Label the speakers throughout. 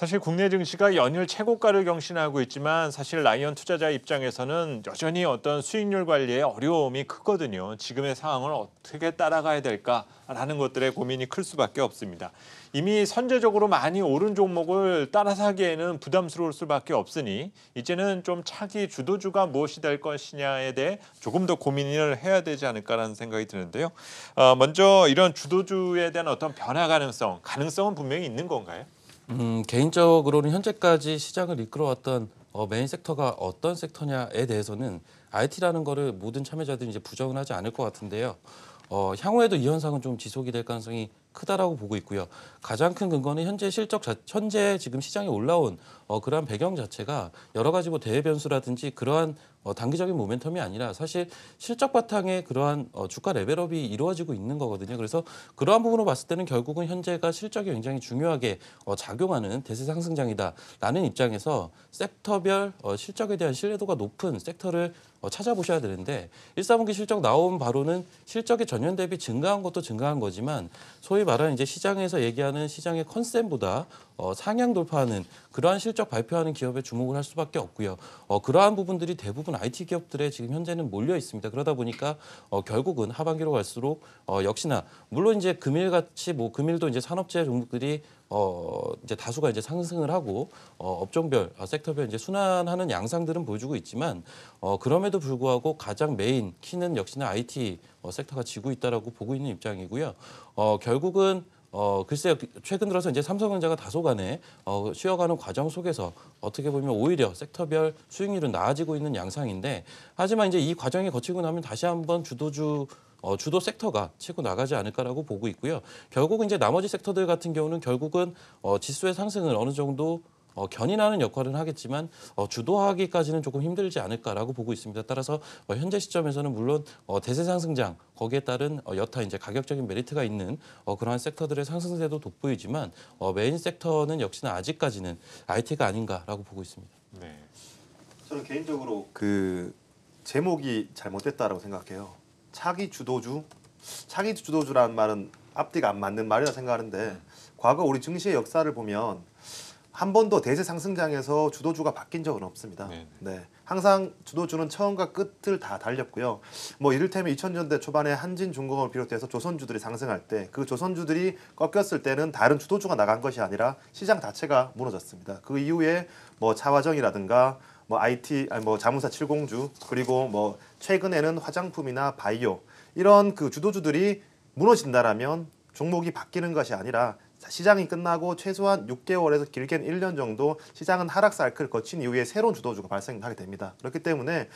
Speaker 1: 사실 국내 증시가 연일 최고가를 경신하고 있지만 사실 라이언 투자자 입장에서는 여전히 어떤 수익률 관리에 어려움이 크거든요. 지금의 상황을 어떻게 따라가야 될까라는 것들의 고민이 클 수밖에 없습니다. 이미 선제적으로 많이 오른 종목을 따라 사기에는 부담스러울 수밖에 없으니 이제는 좀 차기 주도주가 무엇이 될 것이냐에 대해 조금 더 고민을 해야 되지 않을까라는 생각이 드는데요. 어, 먼저 이런 주도주에 대한 어떤 변화 가능성, 가능성은 분명히
Speaker 2: 있는 건가요? 음, 개인적으로는 현재까지 시장을 이끌어왔던 어, 메인 섹터가 어떤 섹터냐에 대해서는 IT라는 거를 모든 참여자들이 이제 부정은 하지 않을 것 같은데요. 어, 향후에도 이 현상은 좀 지속이 될 가능성이 크다라고 보고 있고요. 가장 큰 근거는 현재 실적 자, 현재 지금 시장에 올라온 어, 그러한 배경 자체가 여러 가지 뭐 대외 변수라든지 그러한 어, 단기적인 모멘텀이 아니라 사실 실적 바탕에 그러한 어, 주가 레벨업이 이루어지고 있는 거거든요. 그래서 그러한 부분으로 봤을 때는 결국은 현재가 실적이 굉장히 중요하게 어, 작용하는 대세 상승장이다라는 입장에서 섹터별 어, 실적에 대한 신뢰도가 높은 섹터를 어, 찾아보셔야 되는데 1, 4분기 실적 나온 바로는 실적이 전년 대비 증가한 것도 증가한 거지만 소위 말하는 이제 시장에서 얘기하는 시장의 컨셉보다 어, 상향 돌파하는 그러한 실적 발표하는 기업에 주목을 할 수밖에 없고요. 어, 그러한 부분들이 대부분 IT 기업들에 지금 현재는 몰려 있습니다. 그러다 보니까 어, 결국은 하반기로 갈수록 어, 역시나 물론 이제 금일같이 뭐 금일도 이제 산업재 종목들이 어 이제 다수가 이제 상승을 하고 어 업종별 어, 섹터별 이제 순환하는 양상들은 보여주고 있지만 어 그럼에도 불구하고 가장 메인 키는 역시나 IT 어, 섹터가 지고 있다라고 보고 있는 입장이고요. 어 결국은 어, 글쎄요. 최근 들어서 이제 삼성전자가 다소간에 어, 쉬어가는 과정 속에서 어떻게 보면 오히려 섹터별 수익률은 나아지고 있는 양상인데 하지만 이제 이 과정이 거치고 나면 다시 한번 주도주 어, 주도 섹터가 치고 나가지 않을까라고 보고 있고요. 결국 이제 나머지 섹터들 같은 경우는 결국은 어, 지수의 상승을 어느 정도 어, 견인하는 역할은 하겠지만 어, 주도하기까지는 조금 힘들지 않을까라고 보고 있습니다. 따라서 어, 현재 시점에서는 물론 어, 대세 상승장 거기에 따른 어, 여타 이제 가격적인 메리트가 있는 어, 그러한 섹터들의 상승세도 돋보이지만 어, 메인 섹터는 역시나 아직까지는 IT가 아닌가라고 보고 있습니다. 네.
Speaker 3: 저는 개인적으로
Speaker 2: 그 제목이 잘못됐다라고 생각해요. 차기
Speaker 3: 주도주, 차기 주도주라는 말은 앞뒤가 안 맞는 말이라 생각하는데 과거 우리 증시의 역사를 보면 한 번도 대세 상승장에서 주도주가 바뀐 적은 없습니다. 네네. 네. 네, 항상 주도주는 처음과 끝을 다 달렸고요. 뭐 이를테면 2000년대 초반에 한진중공업을 비롯해서 조선주들이 상승할 때 그 조선주들이 꺾였을 때는 다른 주도주가 나간 것이 아니라 시장 자체가 무너졌습니다. 그 이후에 뭐 차화정이라든가 뭐 IT 아니 뭐 자문사 7공주 그리고 뭐 최근에는 화장품이나 바이오 이런 그 주도주들이 무너진다라면 종목이 바뀌는 것이 아니라 시장이 끝나고 최소한 6개월에서 길게는 1년 정도 시장은 하락 사이클을 거친 이후에 새로운 주도주가 발생하게 됩니다. 그렇기 때문에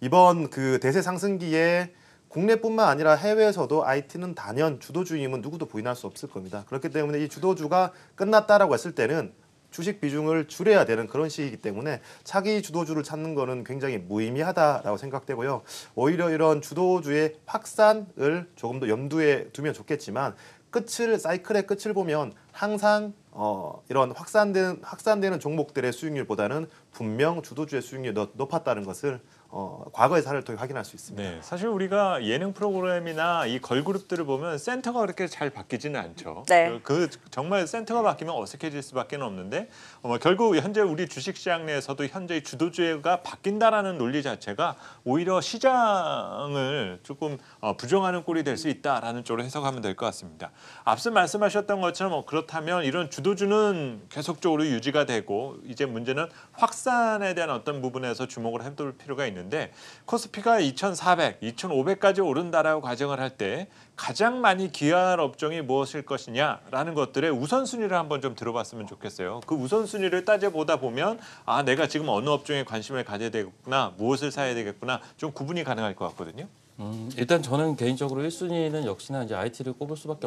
Speaker 3: 이번 그 대세 상승기에 국내뿐만 아니라 해외에서도 IT는 단연 주도주임은 누구도 부인할 수 없을 겁니다. 그렇기 때문에 이 주도주가 끝났다라고 했을 때는 주식 비중을 줄여야 되는 그런 시기이기 때문에 차기 주도주를 찾는 것은 굉장히 무의미하다라고 생각되고요. 오히려 이런 주도주의 확산을 조금 더 염두에 두면 좋겠지만 끝을 사이클의 끝을 보면 항상 어, 이런 확산된 확산되는 종목들의 수익률보다는 분명 주도주의 수익률이 높았다는 것을 어, 과거의 사례를 통해 확인할 수 있습니다. 네, 사실 우리가 예능 프로그램이나
Speaker 1: 이 걸그룹들을 보면 센터가 그렇게 잘 바뀌지는 않죠. 네. 그, 그 정말 센터가 바뀌면 어색해질 수밖에 없는데 어, 결국 현재 우리 주식시장 내에서도 현재 주도주가 바뀐다라는 논리 자체가 오히려 시장을 조금 어, 부정하는 꼴이 될 수 있다라는 쪽으로 해석하면 될 것 같습니다. 앞서 말씀하셨던 것처럼 뭐 그렇다면 이런 주도주는 계속적으로 유지가 되고 이제 문제는 확산에 대한 어떤 부분에서 주목을 해볼 필요가 있는. 있는데 코스피가 2,400, 2,500까지 오른다라고 가정을 할 때 가장 많이 기여할 업종이 무엇일 것이냐라는 것들의 우선순위를 한번 좀 들어봤으면 좋겠어요. 그 우선순위를 따져보다 보면 아 내가 지금 어느 업종에 관심을 가져야
Speaker 2: 되겠구나, 무엇을 사야 되겠구나 좀 구분이 가능할 것 같거든요. 음, 일단 저는 개인적으로 1순위는 역시나 이제 IT를 꼽을 수밖에 네.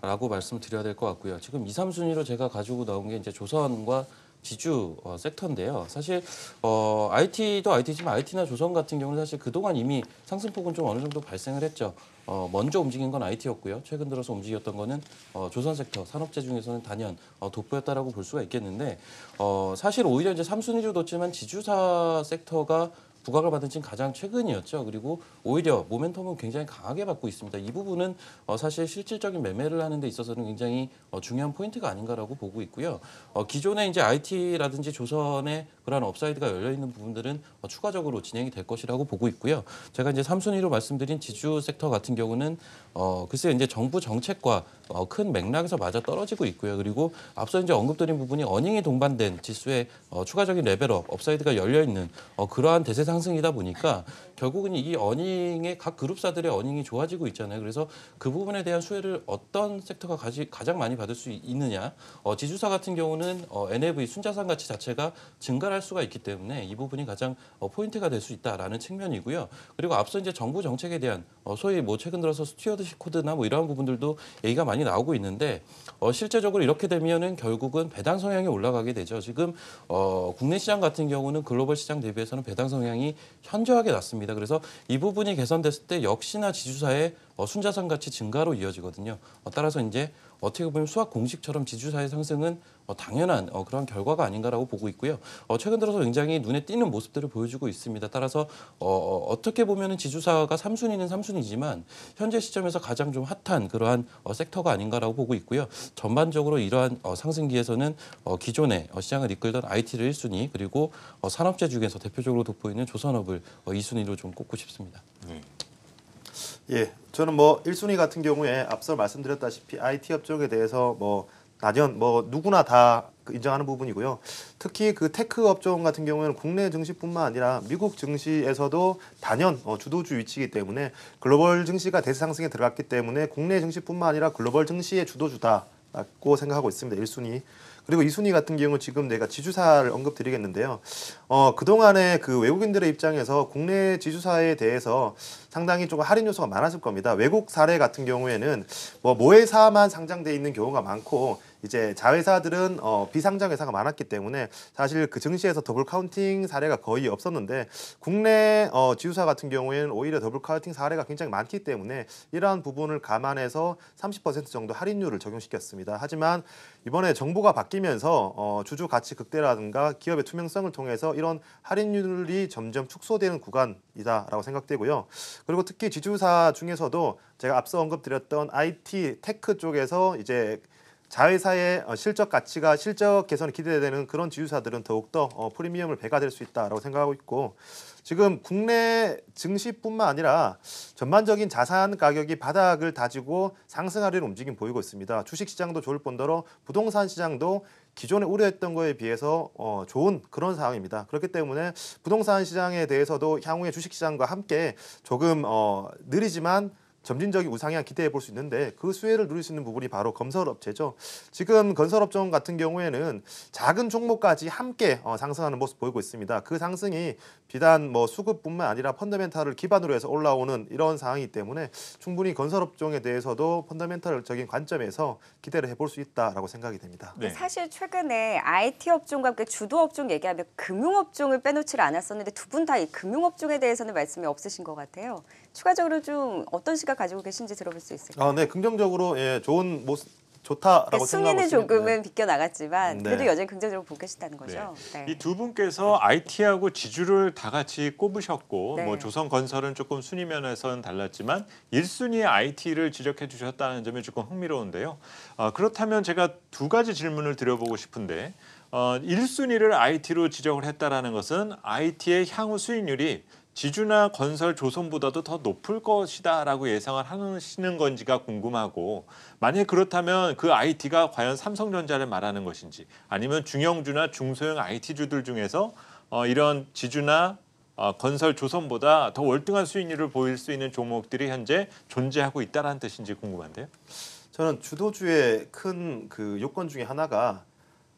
Speaker 2: 없다라고 네. 말씀드려야 될 것 같고요. 지금 2, 3순위로 제가 가지고 나온 게 이제 조선과 지주 어, 섹터인데요. 사실 어, IT도 IT지만 IT나 조선 같은 경우는 사실 그동안 이미 상승폭은 좀 어느 정도 발생을 했죠. 어, 먼저 움직인 건 IT였고요. 최근 들어서 움직였던 거는 어, 조선 섹터, 산업재 중에서는 단연 어, 돋보였다라고 볼 수가 있겠는데 어, 사실 오히려 이제 삼순위로 뒀지만 지주사 섹터가 부각을 받은 지금 가장 최근이었죠. 그리고 오히려 모멘텀은 굉장히 강하게 받고 있습니다. 이 부분은 어, 사실 실질적인 매매를 하는 데 있어서는 굉장히 어, 중요한 포인트가 아닌가라고 보고 있고요. 어, 기존에 이제 IT라든지 조선의 그러한 업사이드가 열려 있는 부분들은 어, 추가적으로 진행이 될 것이라고 보고 있고요. 제가 이제 삼순위로 말씀드린 지주 섹터 같은 경우는 어, 글쎄 이제 정부 정책과 어, 큰 맥락에서 맞아 떨어지고 있고요. 그리고 앞서 이제 언급드린 부분이 어닝이 동반된 지수의 어, 추가적인 레벨업, 업사이드가 열려 있는 어, 그러한 대세상 상승이다 보니까 결국은 이게 어닝의 각 그룹사들의 어닝이 좋아지고 있잖아요. 그래서 그 부분에 대한 수혜를 어떤 섹터가 가지, 가장 많이 받을 수 있느냐. 어, 지주사 같은 경우는 어, NAV e 순자산 가치 자체가 증가할 수가 있기 때문에 이 부분이 가장 어, 포인트가 될 수 있다라는 측면이고요. 그리고 앞서 이제 정부 정책에 대한 어, 소위 뭐 최근 들어서 스튜어드십 코드나 뭐 이러한 부분들도 얘기가 많이 나오고 있는데 어, 실제적으로 이렇게 되면은 결국은 배당 성향이 올라가게 되죠. 지금 어, 국내 시장 같은 경우는 글로벌 시장 대비해서는 배당 성향이 굉장히 현저하게 났습니다. 그래서 이 부분이 개선됐을 때 역시나 지주사의 어, 순자산 가치 증가로 이어지거든요. 어, 따라서 이제 어떻게 보면 수학 공식처럼 지주사의 상승은 어, 당연한 어, 그런 결과가 아닌가라고 보고 있고요. 어, 최근 들어서 굉장히 눈에 띄는 모습들을 보여주고 있습니다. 따라서 어, 어 어떻게 보면 지주사가 3순위는 3순위지만 현재 시점에서 가장 좀 핫한 그러한 어, 섹터가 아닌가라고 보고 있고요. 전반적으로 이러한 어, 상승기에서는 어, 기존의 어, 시장을 이끌던 IT를 1순위 그리고 어, 산업재 중에서 대표적으로 돋보이는 조선업을 어, 2순위로 좀 꼽고 싶습니다. 네. 예,
Speaker 3: 저는 뭐 1순위 같은 경우에 앞서 말씀드렸다시피 IT 업종에 대해서 뭐 낮은 뭐 누구나 다 그 인정하는 부분이고요. 특히 그 테크 업종 같은 경우에는 국내 증시뿐만 아니라 미국 증시에서도 단연 어, 주도주 위치이기 때문에 글로벌 증시가 대상승에 들어갔기 때문에 국내 증시뿐만 아니라 글로벌 증시의 주도주다라고 생각하고 있습니다. 1순위. 그리고 2순위 같은 경우 는 지금 내가 지주사를 언급드리겠는데요. 어, 그동안에 그 외국인들의 입장에서 국내 지주사에 대해서 상당히 조금 할인 요소가 많았을 겁니다. 외국 사례 같은 경우에는 뭐 모회사만 상장돼 있는 경우가 많고 이제 자회사들은 어, 비상장 회사가 많았기 때문에 사실 그 증시에서 더블 카운팅 사례가 거의 없었는데 국내 어, 지주사 같은 경우에는 오히려 더블 카운팅 사례가 굉장히 많기 때문에 이러한 부분을 감안해서 30% 정도 할인율을 적용시켰습니다. 하지만 이번에 정부가 바뀌면서 어, 주주 가치 극대라든가 기업의 투명성을 통해서 이런 할인율이 점점 축소되는 구간이다라고 생각되고요. 그리고 특히 지주사 중에서도 제가 앞서 언급드렸던 IT 테크 쪽에서 이제 자회사의 어, 실적 가치가 실적 개선이 기대되는 그런 지주사들은 더욱더 어, 프리미엄을 배가될 수 있다고 생각하고 있고 지금 국내 증시뿐만 아니라 전반적인 자산 가격이 바닥을 다지고 상승하려는 움직임 보이고 있습니다. 주식시장도 좋을 뿐더러 부동산 시장도 기존에 우려했던 거에 비해서 어, 좋은 그런 상황입니다. 그렇기 때문에 부동산 시장에 대해서도 향후에 주식시장과 함께 조금 어, 느리지만 점진적인 우상향 기대해 볼 수 있는데 그 수혜를 누릴 수 있는 부분이 바로 건설업체죠. 지금 건설업종 같은 경우에는 작은 종목까지 함께 어, 상승하는 모습 보이고 있습니다. 그 상승이 비단 뭐 수급뿐만 아니라 펀더멘탈을 기반으로 해서 올라오는 이런 상황이기 때문에 충분히 건설업종에 대해서도 펀더멘탈적인 관점에서 기대를 해볼 수 있다라고 생각이 됩니다. 네.
Speaker 2: 사실 최근에 IT 업종과 함께 주도 업종 얘기하면 금융업종을 빼놓지 를 않았었는데 두 분 다 이 금융업종에 대해서는 말씀이 없으신 것 같아요. 추가적으로 좀 어떤 시각 가지고 계신지 들어볼 수 있을까요? 아,
Speaker 3: 네, 긍정적으로 예, 좋은 모습. 좋다라고 승리는 네, 조금은
Speaker 2: 비껴 나갔지만 네. 그래도 네. 여전히 긍정적으로 보고 계시다는 거죠. 네. 네.
Speaker 3: 이두 분께서 IT하고 지주를
Speaker 1: 다 같이 꼽으셨고 뭐 네. 조선건설은 조금 순위 면에서는 달랐지만 1순위 IT를 지적해 주셨다는 점이 조금 흥미로운데요. 어, 그렇다면 제가 두 가지 질문을 드려보고 싶은데 어, 1순위를 IT로 지적을 했다라는 것은 IT의 향후 수익률이 지주나 건설 조선보다도 더 높을 것이다라고 예상을 하시는 건지가 궁금하고 만약 그렇다면 그 IT가 과연 삼성전자를 말하는 것인지 아니면 중형주나 중소형 IT주들 중에서 어, 이런 지주나 어, 건설 조선보다 더 월등한 수익률을 보일 수 있는 종목들이 현재 존재하고
Speaker 3: 있다라는 뜻인지 궁금한데요. 저는 주도주의 큰그 요건 중에 하나가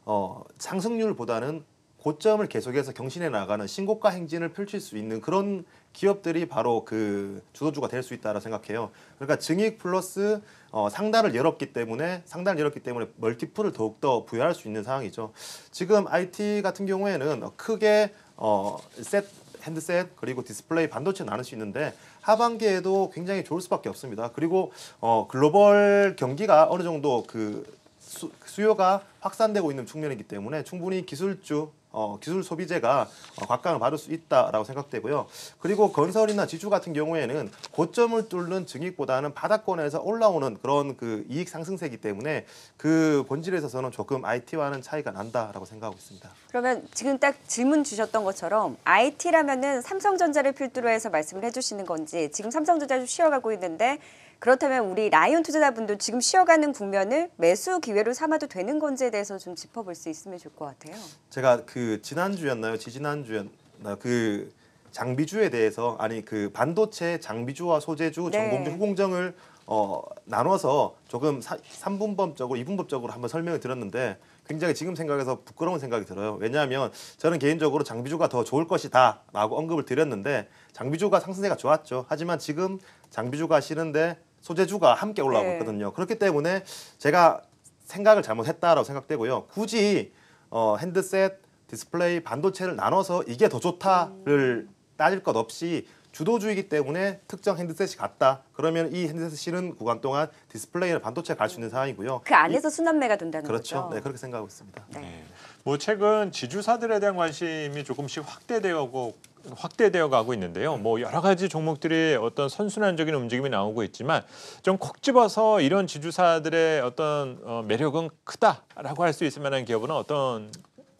Speaker 3: 어, 상승률보다는 고점을 계속해서 경신해 나가는 신고가 행진을 펼칠 수 있는 그런 기업들이 바로 그 주도주가 될 수 있다고 생각해요. 그러니까 증익 플러스 어, 상단을 열었기 때문에 상단을 열었기 때문에 멀티플을 더욱더 부여할 수 있는 상황이죠. 지금 IT 같은 경우에는 크게 어, 셋 핸드셋 그리고 디스플레이 반도체 나눌 수 있는데 하반기에도 굉장히 좋을 수밖에 없습니다. 그리고 어, 글로벌 경기가 어느 정도 그 수, 수요가 확산되고 있는 측면이기 때문에 충분히 기술주 어, 기술 소비재가 어, 각광을 받을 수 있다라고 생각되고요. 그리고 건설이나 지주 같은 경우에는 고점을 뚫는 증익보다는 바닥권에서 올라오는 그런 그 이익 상승세이기 때문에 그 본질에 있어서는 조금 IT와는 차이가 난다라고 생각하고 있습니다.
Speaker 2: 그러면 지금 딱 질문 주셨던 것처럼 IT라면은 삼성전자를 필두로 해서 말씀을 해주시는 건지 지금 삼성전자 좀 쉬어가고 있는데 그렇다면 우리 라이온 투자자분도 지금 쉬어가는 국면을 매수 기회로 삼아도 되는 건지에 대해서 좀 짚어볼 수 있으면 좋을 것 같아요.
Speaker 3: 제가 그 지난주였나요? 지지난주였나요? 그 장비주에 대해서 아니 그 반도체 장비주와 소재주 네. 전공주 후공정을 어, 나눠서 조금 사, 3분법적으로 2분법적으로 한번 설명을 드렸는데 굉장히 지금 생각에서 부끄러운 생각이 들어요. 왜냐하면 저는 개인적으로 장비주가 더 좋을 것이다 라고 언급을 드렸는데 장비주가 상승세가 좋았죠. 하지만 지금 장비주가 싫은데 소재주가 함께 올라오고 네. 있거든요. 그렇기 때문에 제가 생각을 잘못했다라고 생각되고요. 굳이 어, 핸드셋, 디스플레이, 반도체를 나눠서 이게 더 좋다를 음. 따질 것 없이 주도주이기 때문에 특정 핸드셋이 같다. 그러면 이핸드셋을 실은 구간 동안 디스플레이를 반도체 갈수 있는 상황이고요. 그 안에서
Speaker 2: 순환매가 된다는 그렇죠. 거죠. 그렇죠.
Speaker 3: 네, 그렇게 생각하고 있습니다. 네. 네. 뭐 최근 지주사들에 대한 관심이 조금씩 확대되고
Speaker 1: 확대되어 가고 있는데요. 뭐 여러 가지 종목들이 어떤 선순환적인 움직임이 나오고 있지만 좀 콕 집어서 이런 지주사들의 어떤 어, 매력은 크다라고 할 수 있을 만한 기업은 어떤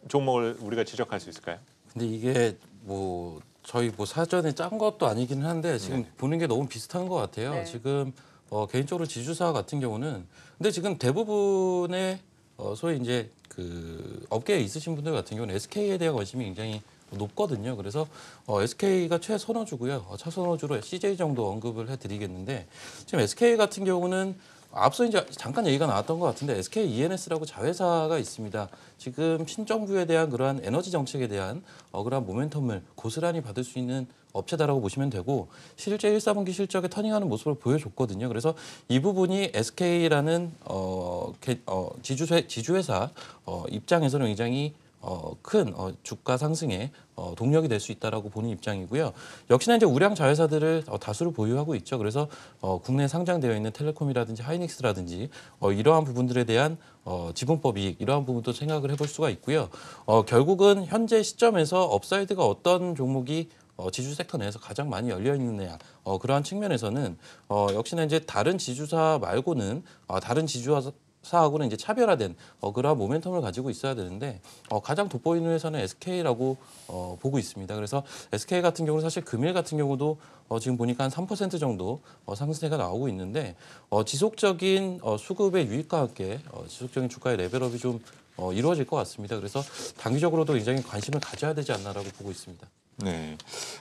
Speaker 1: 종목을 우리가 지적할 수 있을까요?
Speaker 2: 근데 이게 뭐 저희 뭐 사전에 짠 것도 아니긴 한데 지금 네 보는 게 너무 비슷한 것 같아요. 네. 지금 어, 개인적으로 지주사 같은 경우는 근데 지금 대부분의 어, 소위 이제 그 업계에 있으신 분들 같은 경우는 SK에 대한 관심이 굉장히 높거든요. 그래서 어, SK가 최선호주고요. 어, 차선호주로 CJ 정도 언급을 해드리겠는데 지금 SK 같은 경우는 앞서 이제 잠깐 얘기가 나왔던 것 같은데 SK ENS라고 자회사가 있습니다. 지금 신정부에 대한 그러한 에너지 정책에 대한 어, 그러한 모멘텀을 고스란히 받을 수 있는 업체다라고 보시면 되고 실제 1사분기 실적에 터닝하는 모습을 보여줬거든요. 그래서 이 부분이 SK라는 어, 개, 어, 지주회, 지주회사 어, 입장에서는 굉장히 어, 큰 어, 주가 상승에 어, 동력이 될 수 있다라고 보는 입장이고요. 역시나 이제 우량 자회사들을 어, 다수를 보유하고 있죠. 그래서 어, 국내 상장되어 있는 텔레콤이라든지 하이닉스라든지 어, 이러한 부분들에 대한 어, 지분법 이익 이러한 부분도 생각을 해볼 수가 있고요. 어, 결국은 현재 시점에서 업사이드가 어떤 종목이 어, 지주 섹터 내에서 가장 많이 열려 있느냐 어, 그러한 측면에서는 어, 역시나 이제 다른 지주사 말고는 어, 다른 지주사 사하고는 이제 차별화된 어, 그러한 모멘텀을 가지고 있어야 되는데 어, 가장 돋보이는 회사는 SK라고 어, 보고 있습니다. 그래서 SK 같은 경우는 사실 금일 같은 경우도 어, 지금 보니까 한 3% 정도 어, 상승세가 나오고 있는데 어, 지속적인 어, 수급의 유익과 함께 어, 지속적인 주가의 레벨업이 좀 어, 이루어질 것 같습니다. 그래서 단기적으로도 굉장히 관심을 가져야 되지 않나라고 보고 있습니다.
Speaker 1: 네.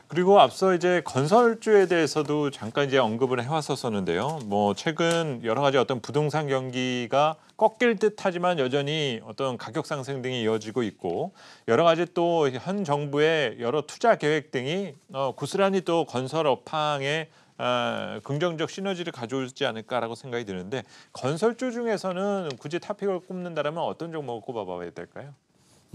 Speaker 1: 그리고 앞서 이제 건설주에 대해서도 잠깐 이제 언급을 해왔었었는데요. 뭐 최근 여러 가지 어떤 부동산 경기가 꺾일 듯하지만 여전히 어떤 가격 상승 등이 이어지고 있고 여러 가지 또 현 정부의 여러 투자 계획 등이 어, 고스란히 또 건설 업황에 아, 긍정적 시너지를 가져오지 않을까라고 생각이 드는데 건설주 중에서는 굳이 탑픽을 꼽는다면 어떤 종목을 꼽아봐야 될까요?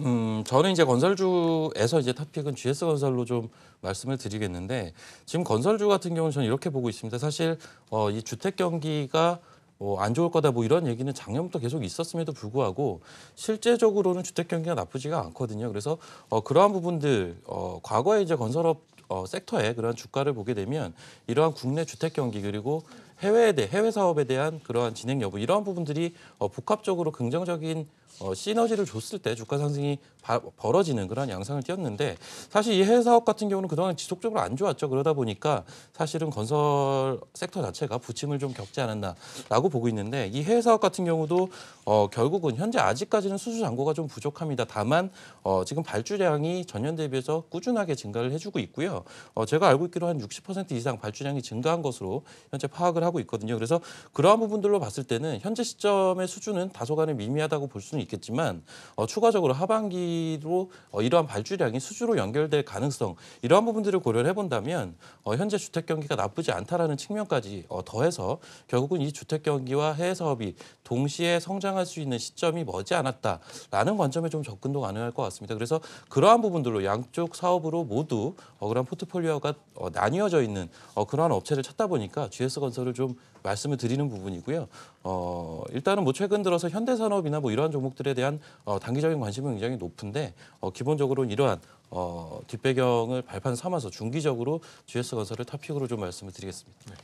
Speaker 2: 음, 저는 이제 건설주에서 이제 탑픽은 GS 건설로 좀 말씀을 드리겠는데 지금 건설주 같은 경우는 저는 이렇게 보고 있습니다. 사실 어, 이 주택 경기가 어, 안 좋을 거다 뭐 이런 얘기는 작년부터 계속 있었음에도 불구하고 실제적으로는 주택 경기가 나쁘지가 않거든요. 그래서 어, 그러한 부분들 어, 과거에 이제 건설업 어, 섹터의 그러한 주가를 보게 되면 이러한 국내 주택 경기 그리고 해외에 대해 해외 사업에 대한 그러한 진행 여부 이러한 부분들이 어, 복합적으로 긍정적인 어, 시너지를 줬을 때 주가 상승이 바, 벌어지는 그런 양상을 띄었는데 사실 이 해사업 외 같은 경우는 그동안 지속적으로 안 좋았죠. 그러다 보니까 사실은 건설 섹터 자체가 부침을 좀 겪지 않았나라고 보고 있는데 이 해사업 외 같은 경우도 어, 결국은 현재 아직까지는 수주 잔고가 좀 부족합니다. 다만 어, 지금 발주량이 전년 대비해서 꾸준하게 증가를 해주고 있고요. 어, 제가 알고 있기로 한 60% 이상 발주량이 증가한 것으로 현재 파악을 하고 있거든요. 그래서 그러한 부분들로 봤을 때는 현재 시점의 수준은 다소간의 미미하다고 볼 수는 있겠지만 어, 추가적으로 하반기로 어, 이러한 발주량이 수주로 연결될 가능성 이러한 부분들을 고려를 해본다면 어, 현재 주택 경기가 나쁘지 않다라는 측면까지 어, 더해서 결국은 이 주택 경기와 해외 사업이 동시에 성장할 수 있는 시점이 머지 않았다라는 관점에 좀 접근도 가능할 것 같습니다. 그래서 그러한 부분들로 양쪽 사업으로 모두 어, 그런 포트폴리오가 어, 나뉘어져 있는 어, 그러한 업체를 찾다 보니까 GS 건설을 좀 말씀을 드리는 부분이고요. 어, 일단은 뭐 최근 들어서 현대산업이나 뭐 이러한 종목들에 대한 어, 단기적인 관심은 굉장히 높은데 어, 기본적으로 이러한 어, 뒷배경을 발판 삼아서 중기적으로 GS건설을 탑픽으로 좀 말씀을 드리겠습니다. 네.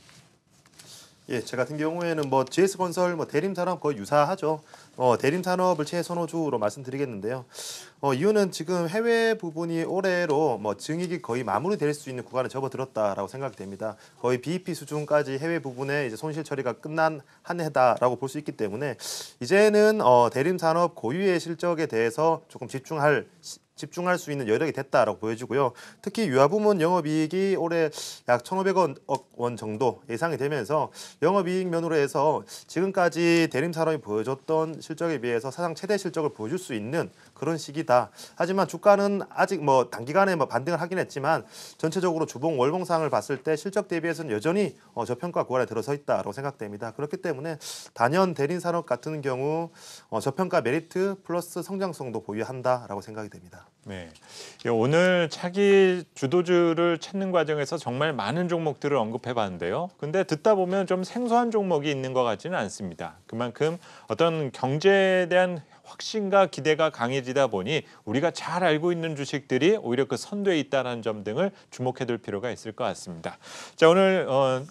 Speaker 3: 예, 제 같은 경우에는 뭐 GS 건설, 뭐 대림 산업 거의 유사하죠. 어, 대림 산업을 최선호주로 말씀드리겠는데요. 어, 이유는 지금 해외 부분이 올해로 뭐 증액이 거의 마무리될 수 있는 구간을 접어들었다라고 생각됩니다. 거의 BEP 수준까지 해외 부분에 이제 손실 처리가 끝난 한 해다라고 볼 수 있기 때문에 이제는 어, 대림 산업 고유의 실적에 대해서 조금 집중할 집중할 수 있는 여력이 됐다라고 보여지고요. 특히 유아부문 영업이익이 올해 약 1,500억 원 정도 예상이 되면서 영업이익 면으로 해서 지금까지 대림사람이 보여줬던 실적에 비해서 사상 최대 실적을 보여줄 수 있는 그런 시기다. 하지만 주가는 아직 뭐 단기간에 뭐 반등을 하긴 했지만 전체적으로 주봉 월봉상을 봤을 때 실적 대비해서는 여전히 어, 저평가 구간에 들어서 있다고 생각됩니다. 그렇기 때문에 단연 대린 산업 같은 경우 어, 저평가 메리트 플러스 성장성도 보유한다라고 생각이 됩니다.
Speaker 1: 네. 예, 오늘 차기 주도주를 찾는 과정에서 정말 많은 종목들을 언급해 봤는데요. 근데 듣다 보면 좀 생소한 종목이 있는 것 같지는 않습니다. 그만큼 어떤 경제에 대한 확신과 기대가 강해지다 보니 우리가 잘 알고 있는 주식들이 오히려 그 선두에 있다는 점 등을 주목해 둘 필요가 있을 것 같습니다. 자, 오늘 어,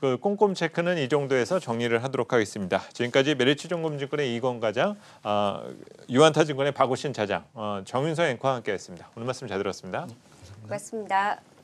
Speaker 1: 그 꼼꼼 체크는 이 정도에서 정리를 하도록 하겠습니다. 지금까지 메리츠종금증권의 이건 과장, 어, 아, 유한타증권의 박우신 차장, 어, 정윤서 앵커와 함께했습니다. 오늘 말씀 잘 들었습니다. 네, 고맙습니다. 고맙습니다.